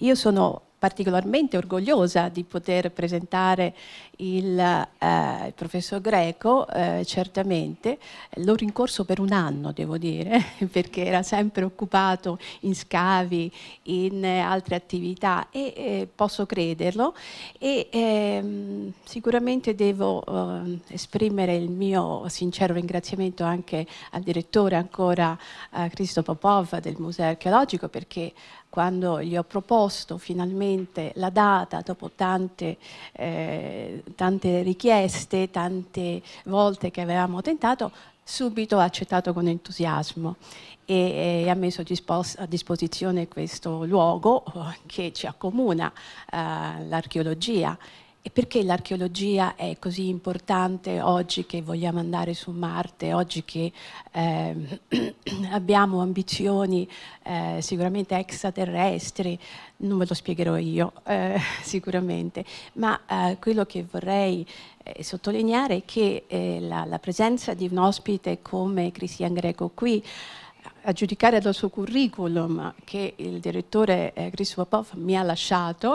Io sono particolarmente orgogliosa di poter presentare il, eh, il professor Greco, eh, certamente. L'ho rincorso per un anno, devo dire, perché era sempre occupato in scavi, in altre attività e eh, posso crederlo. E, ehm, sicuramente devo eh, esprimere il mio sincero ringraziamento anche al direttore ancora eh, Cristo Popov del Museo Archeologico perché quando gli ho proposto finalmente la data dopo tante, eh, tante richieste, tante volte che avevamo tentato, subito ha accettato con entusiasmo e, e ha messo dispos a disposizione questo luogo eh, che ci accomuna, eh, l'archeologia e perché l'archeologia è così importante oggi che vogliamo andare su Marte, oggi che eh, abbiamo ambizioni eh, sicuramente extraterrestri, non ve lo spiegherò io eh, sicuramente, ma eh, quello che vorrei eh, sottolineare è che eh, la, la, presenza di un ospite come Christian Greco qui a giudicare dal suo curriculum che il direttore eh, Popov mi ha lasciato,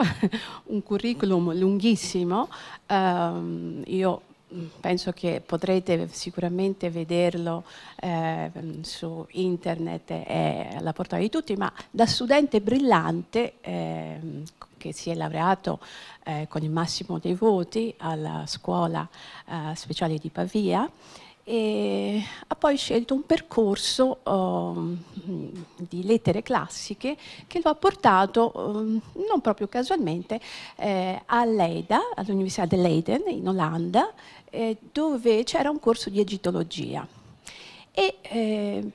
un curriculum lunghissimo, ehm, io mm, penso che potrete sicuramente vederlo eh, su internet e alla portata di tutti, ma da studente brillante eh, che si è laureato eh, con il massimo dei voti alla scuola eh, speciale di Pavia, e ha poi scelto un percorso um, di lettere classiche che lo ha portato, um, non proprio casualmente, eh, all'EIDA, all'Università di Leiden in Olanda, eh, dove c'era un corso di egittologia. E eh,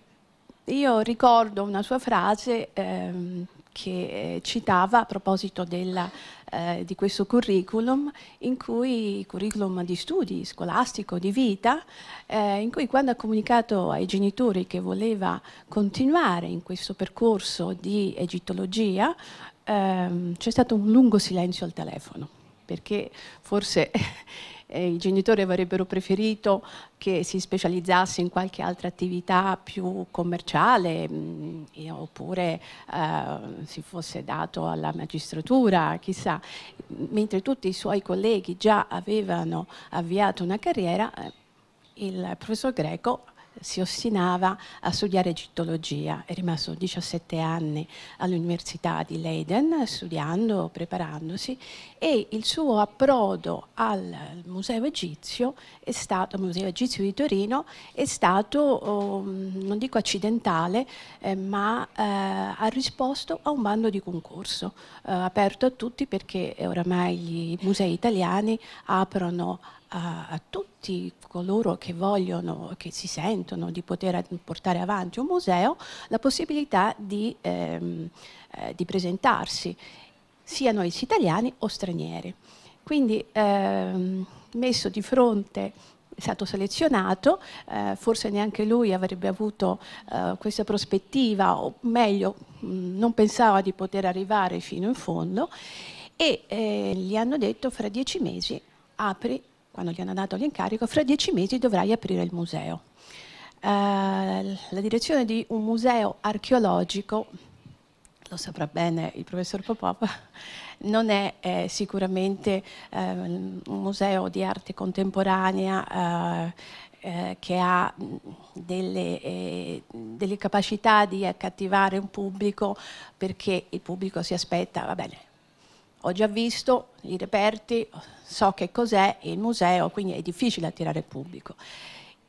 io ricordo una sua frase ehm, che eh, citava a proposito della, eh, di questo curriculum, in cui, curriculum di studi scolastico, di vita, eh, in cui quando ha comunicato ai genitori che voleva continuare in questo percorso di egittologia, ehm, c'è stato un lungo silenzio al telefono, perché forse eh, i genitori avrebbero preferito che si specializzasse in qualche altra attività più commerciale mh, mm, e, oppure eh, si fosse dato alla magistratura, chissà, mentre tutti i suoi colleghi già avevano avviato una carriera, eh, il professor Greco si ostinava a studiare egittologia, è rimasto 17 anni all'Università di Leiden studiando, preparandosi e il suo approdo al Museo Egizio, stato, Museo Egizio di Torino è stato, oh, non dico accidentale, eh, ma eh, ha risposto a un bando di concorso eh, aperto a tutti perché oramai i musei italiani aprono a, a, tutti coloro che vogliono, che si sentono di poter portare avanti un museo, la possibilità di, ehm, eh, di presentarsi siano essi italiani o stranieri. Quindi ehm, messo di fronte è stato selezionato, eh, forse neanche lui avrebbe avuto eh, questa prospettiva, o meglio, mh, non pensava di poter arrivare fino in fondo e eh, gli hanno detto fra dieci mesi apri, quando gli hanno dato l'incarico, fra dieci mesi dovrai aprire il museo. Eh, la direzione di un museo archeologico lo saprà bene il professor Popov, non è eh, sicuramente eh, un museo di arte contemporanea eh, eh che ha delle, eh, delle, capacità di accattivare un pubblico perché il pubblico si aspetta, va bene, ho già visto i reperti, so che cos'è il museo, quindi è difficile attirare il pubblico.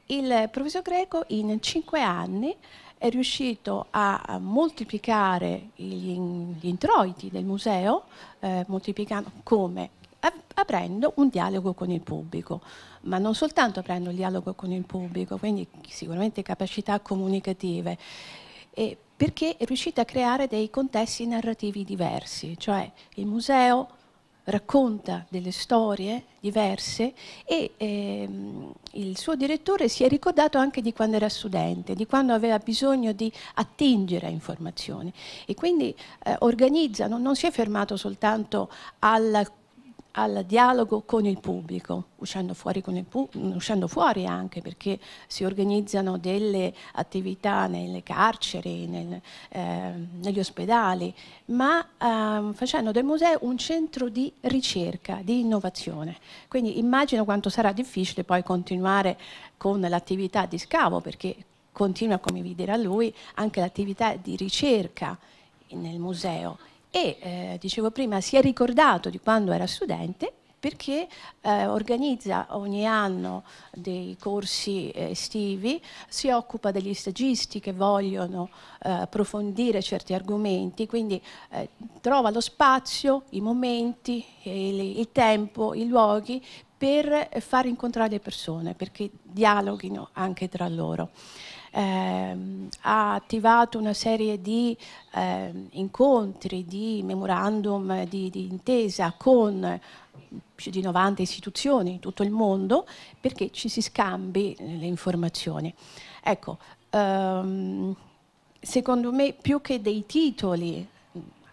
Il professor Greco in cinque anni è riuscito a moltiplicare gli, gli introiti del museo, eh, moltiplicando come? aprendo un dialogo con il pubblico, ma non soltanto aprendo il dialogo con il pubblico, quindi sicuramente capacità comunicative, perché è riuscito a creare dei contesti narrativi diversi, cioè il museo racconta delle storie diverse e ehm, il suo direttore si è ricordato anche di quando era studente, di quando aveva bisogno di attingere a informazioni e quindi eh, organizzano, non si è fermato soltanto al al dialogo con il pubblico, uscendo fuori, il pu uscendo fuori anche perché si organizzano delle attività nelle carceri, nel, eh, negli ospedali, ma eh, facendo del museo un centro di ricerca, di innovazione. Quindi immagino quanto sarà difficile poi continuare con l'attività di scavo perché continua, come vi dirà lui, anche l'attività di ricerca nel museo e eh, dicevo prima si è ricordato di quando era studente perché eh, organizza ogni anno dei corsi eh, estivi, si occupa degli stagisti che vogliono eh, approfondire certi argomenti, quindi eh, trova lo spazio, i momenti, eh, il, il, tempo, i luoghi per far incontrare le persone, perché dialoghino anche tra loro. Eh, ha attivato una serie di eh, incontri, di memorandum, di, di intesa con più di 90 istituzioni in tutto il mondo perché ci si scambi le informazioni. Ecco, ehm, secondo me più che dei titoli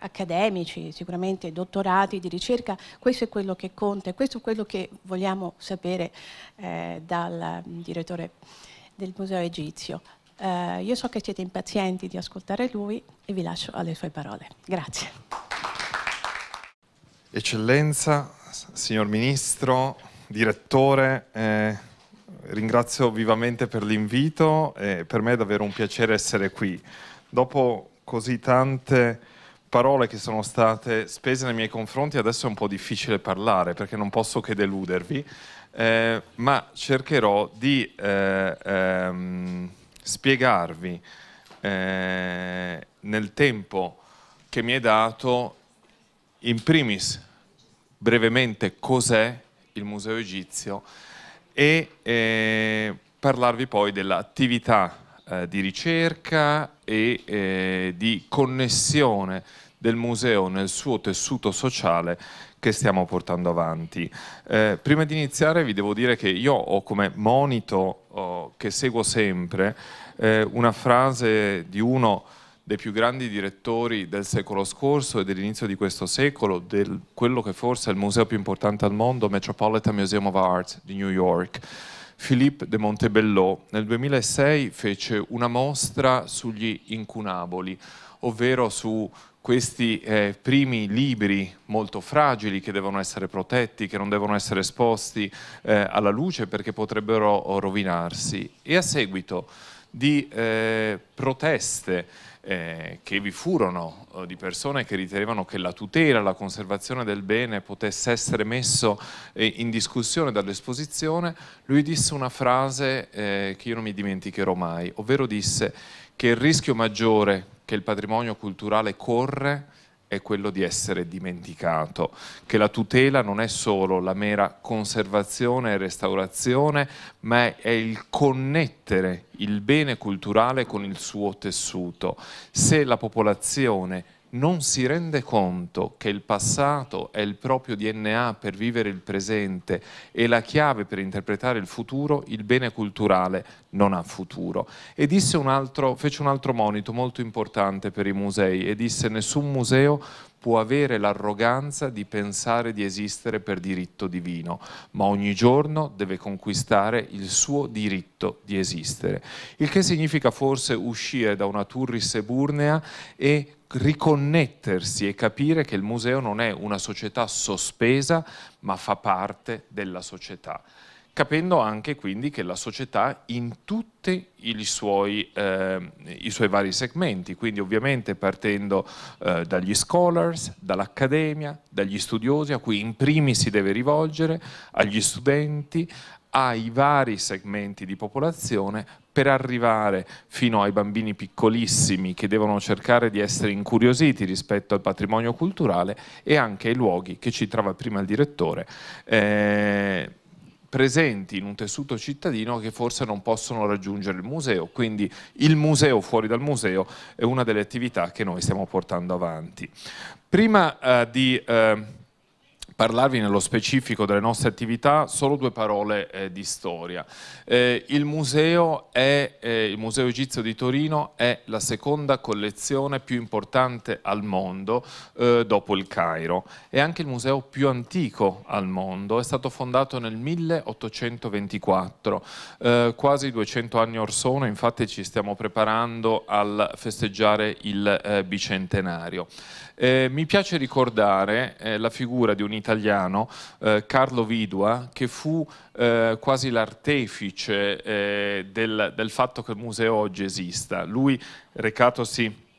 accademici, sicuramente dottorati di ricerca, questo è quello che conta, e questo è quello che vogliamo sapere eh, dal mm, direttore del Museo Egizio. Eh, io so che siete impazienti di ascoltare lui e vi lascio alle sue parole. Grazie. Eccellenza, signor Ministro, direttore, eh, ringrazio vivamente per l'invito, eh, per me è davvero un piacere essere qui. Dopo così tante parole che sono state spese nei miei confronti adesso è un po' difficile parlare perché non posso che deludervi, eh, ma cercherò di eh, ehm, spiegarvi eh, nel tempo che mi è dato, in primis brevemente cos'è il Museo Egizio e eh, parlarvi poi dell'attività eh, di ricerca e eh, di connessione del museo nel suo tessuto sociale che stiamo portando avanti. Eh, prima di iniziare vi devo dire che io ho come monito oh, che seguo sempre eh, una frase di uno dei più grandi direttori del secolo scorso e dell'inizio di questo secolo, del quello che forse è il museo più importante al mondo, Metropolitan Museum of Art di New York Philippe de Montebello nel 2006 fece una mostra sugli incunaboli, ovvero su questi eh, primi libri molto fragili che devono essere protetti, che non devono essere esposti eh, alla luce perché potrebbero oh, rovinarsi. E a seguito di eh, proteste eh, che vi furono eh, di persone che ritenevano che la tutela, la conservazione del bene potesse essere messo eh, in discussione dall'esposizione, lui disse una frase eh, che io non mi dimenticherò mai, ovvero disse che il rischio maggiore che il patrimonio culturale corre è quello di essere dimenticato, che la tutela non è solo la mera conservazione e restaurazione, ma è il connettere il bene culturale con il suo tessuto. Se la popolazione non si rende conto che il passato è il proprio DNA per vivere il presente e la chiave per interpretare il futuro, il bene culturale non ha futuro. E un altro, fece un altro monito molto importante per i musei e disse nessun museo può avere l'arroganza di pensare di esistere per diritto divino, ma ogni giorno deve conquistare il suo diritto di esistere. Il che significa forse uscire da una turris eburnea e riconnettersi e capire che il museo non è una società sospesa, ma fa parte della società capendo anche quindi che la società in tutti suoi, eh, i suoi vari segmenti, quindi ovviamente partendo eh, dagli scholars, dall'accademia, dagli studiosi a cui in primis si deve rivolgere, agli studenti, ai vari segmenti di popolazione per arrivare fino ai bambini piccolissimi che devono cercare di essere incuriositi rispetto al patrimonio culturale e anche ai luoghi che ci trova prima il direttore. Eh, presenti in un tessuto cittadino che forse non possono raggiungere il museo, quindi il museo fuori dal museo è una delle attività che noi stiamo portando avanti. Prima eh, di eh, parlarvi nello specifico delle nostre attività, solo due parole eh, di storia. Eh, il, museo è, eh, il, museo Egizio di Torino è la seconda collezione più importante al mondo eh, dopo il Cairo. È anche il museo più antico al mondo, è stato fondato nel 1824, eh, quasi 200 anni or sono, infatti ci stiamo preparando al festeggiare il eh, bicentenario. mi piace ricordare la figura di un italiano italiano, eh, Carlo Vidua, che fu eh, quasi l'artefice eh, del, del, fatto che il museo oggi esista. Lui, recatosi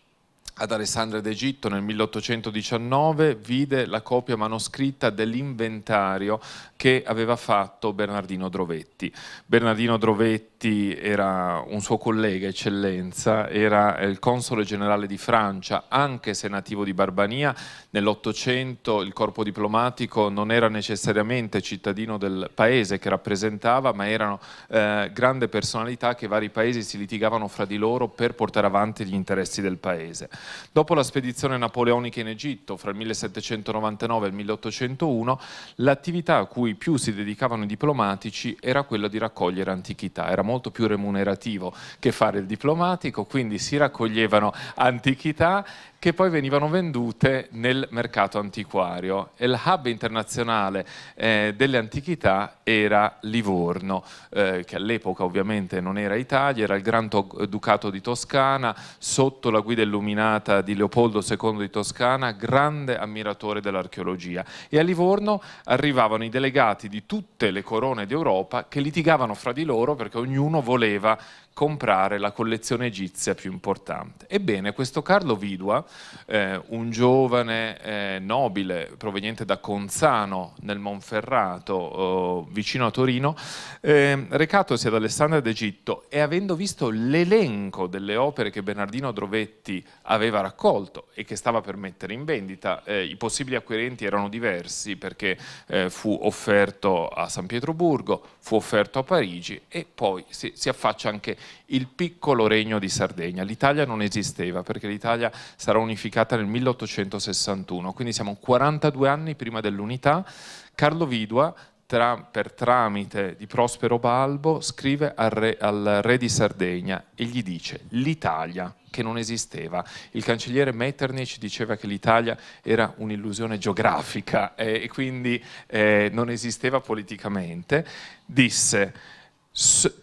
ad Alessandria d'Egitto nel 1819, vide la copia manoscritta dell'inventario che aveva fatto Bernardino Drovetti. Bernardino Drovetti era un suo collega eccellenza, era eh, il console generale di Francia, anche se nativo di Barbania. Nell'Ottocento il corpo diplomatico non era necessariamente cittadino del paese che rappresentava, ma erano eh, grande personalità che i vari paesi si litigavano fra di loro per portare avanti gli interessi del paese. Dopo la spedizione napoleonica in Egitto, fra il 1799 e il 1801, l'attività a cui cui più si dedicavano i diplomatici era quello di raccogliere antichità, era molto più remunerativo che fare il diplomatico, quindi si raccoglievano antichità che poi venivano vendute nel mercato antiquario e il hub internazionale eh, delle antichità era Livorno, eh, che all'epoca ovviamente non era Italia, era il Gran Ducato di Toscana, sotto la guida illuminata di Leopoldo II di Toscana, grande ammiratore dell'archeologia. E a Livorno arrivavano i delegati delegati di tutte le corone d'Europa che litigavano fra di loro perché ognuno voleva comprare la collezione egizia più importante. Ebbene, questo Carlo Vidua, eh, un giovane eh, nobile proveniente da Conzano nel Monferrato, eh, vicino a Torino, ehm, recatosi ad Alessandria d'Egitto e avendo visto l'elenco delle opere che Bernardino Drovetti aveva raccolto e che stava per mettere in vendita, eh, i possibili acquirenti erano diversi perché eh, fu offerto a San Pietroburgo, fu offerto a Parigi e poi si, si affaccia anche il piccolo regno di Sardegna. L'Italia non esisteva perché l'Italia sarà unificata nel 1861, quindi siamo 42 anni prima dell'unità. Carlo Vidua tra, per tramite di Prospero Balbo, scrive al re, al re, di Sardegna e gli dice l'Italia che non esisteva. Il cancelliere Metternich diceva che l'Italia era un'illusione geografica eh, e quindi eh, non esisteva politicamente. Disse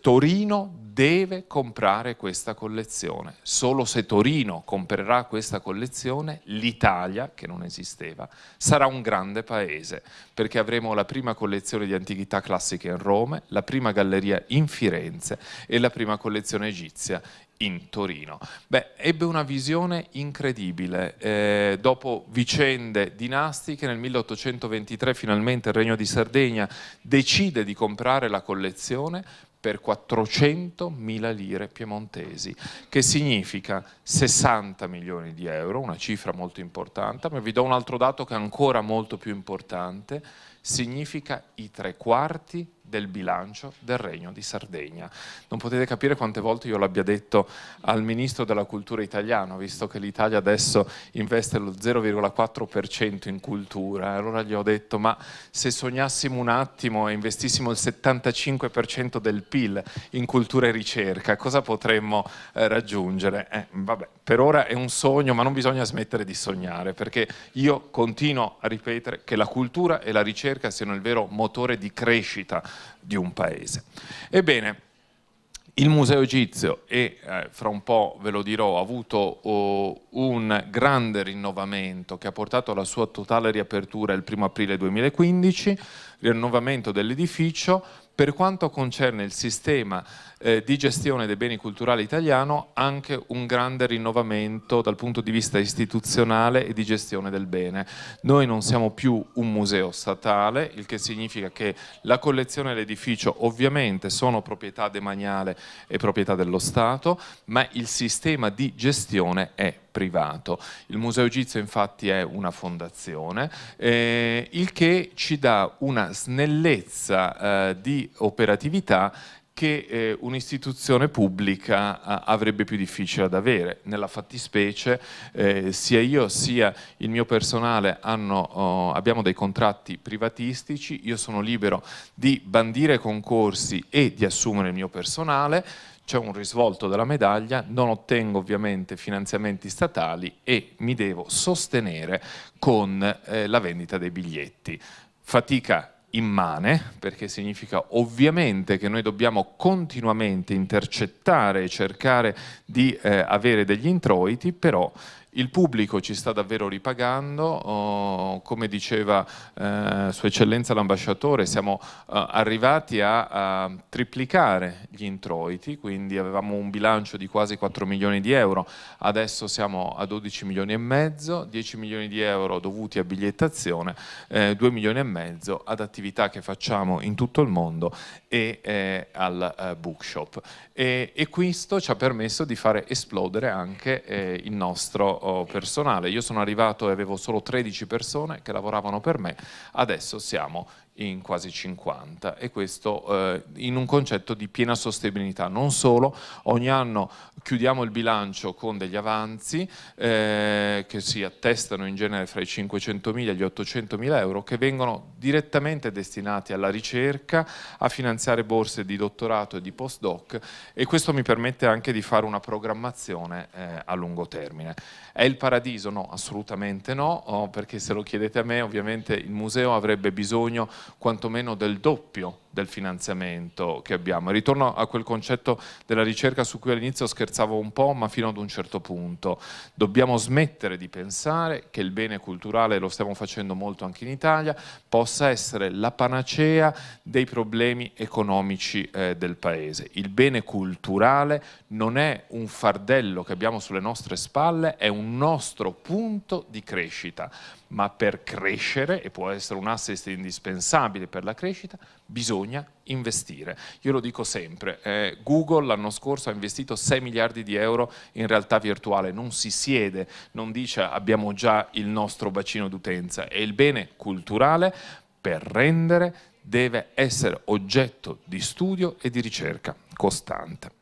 Torino deve comprare questa collezione. Solo se Torino comprerà questa collezione, l'Italia, che non esisteva, sarà un grande paese, perché avremo la prima collezione di antichità classiche in Roma, la prima galleria in Firenze e la prima collezione egizia in Torino. Beh, ebbe una visione incredibile. Eh, dopo vicende dinastiche, nel 1823 finalmente il Regno di Sardegna decide di comprare la collezione per 400.000 lire piemontesi, che significa 60 milioni di euro, una cifra molto importante, ma vi do un altro dato che è ancora molto più importante, significa i tre quarti del bilancio del Regno di Sardegna. Non potete capire quante volte io l'abbia detto al Ministro della Cultura italiano, visto che l'Italia adesso investe lo 0,4% in cultura, allora gli ho detto ma se sognassimo un attimo e investissimo il 75% del PIL in cultura e ricerca, cosa potremmo eh, raggiungere? Eh, vabbè, per ora è un sogno, ma non bisogna smettere di sognare, perché io continuo a ripetere che la cultura e la ricerca siano il vero motore di crescita di un paese. Ebbene, il Museo Egizio, e eh, fra un po' ve lo dirò, ha avuto oh, un grande rinnovamento che ha portato alla sua totale riapertura il 1 aprile 2015, rinnovamento dell'edificio per quanto concerne il sistema eh, di gestione dei beni culturali italiano, anche un grande rinnovamento dal punto di vista istituzionale e di gestione del bene. Noi non siamo più un museo statale, il che significa che la collezione e l'edificio ovviamente sono proprietà demaniale e proprietà dello Stato, ma il sistema di gestione è privato. Il Museo Egizio infatti è una fondazione, eh, il che ci dà una snellezza eh, di operatività che eh, un'istituzione pubblica a, avrebbe più difficile ad avere. Nella fattispecie eh, sia io sia il mio personale hanno, oh, abbiamo dei contratti privatistici, io sono libero di bandire concorsi e di assumere il mio personale, c'è un risvolto della medaglia, non ottengo ovviamente finanziamenti statali e mi devo sostenere con eh, la vendita dei biglietti. Fatica immane, perché significa ovviamente che noi dobbiamo continuamente intercettare e cercare di eh, avere degli introiti, però il pubblico ci sta davvero ripagando, oh, come diceva eh, Sua Eccellenza l'ambasciatore, siamo eh, arrivati a, a, triplicare gli introiti, quindi avevamo un bilancio di quasi 4 milioni di euro, adesso siamo a 12 milioni e mezzo, 10 milioni di euro dovuti a bigliettazione, eh, 2 milioni e mezzo ad attività che facciamo in tutto il mondo e eh, al eh, bookshop. E, e, questo ci ha permesso di fare esplodere anche eh, il nostro personale. Io sono arrivato e avevo solo 13 persone che lavoravano per me, adesso siamo in quasi 50 e questo eh, in un concetto di piena sostenibilità. Non solo, ogni anno chiudiamo il bilancio con degli avanzi eh, che si attestano in genere fra i 500.000 e gli 800.000 euro che vengono direttamente destinati alla ricerca, a finanziare borse di dottorato e di postdoc e questo mi permette anche di fare una programmazione eh, a lungo termine. È il paradiso? No, assolutamente no, oh, perché se lo chiedete a me ovviamente il museo avrebbe bisogno quantomeno del doppio del finanziamento che abbiamo. Ritorno a quel concetto della ricerca su cui all'inizio scherzavo un po', ma fino ad un certo punto. Dobbiamo smettere di pensare che il bene culturale, lo stiamo facendo molto anche in Italia, possa essere la panacea dei problemi economici eh, del Paese. Il bene culturale non è un fardello che abbiamo sulle nostre spalle, è un nostro punto di crescita, ma per crescere, e può essere un assist indispensabile per la crescita, bisogna bisogna investire. Io lo dico sempre, eh, Google l'anno scorso ha investito 6 miliardi di euro in realtà virtuale, non si siede, non dice abbiamo già il nostro bacino d'utenza, è il bene culturale per rendere deve essere oggetto di studio e di ricerca costante.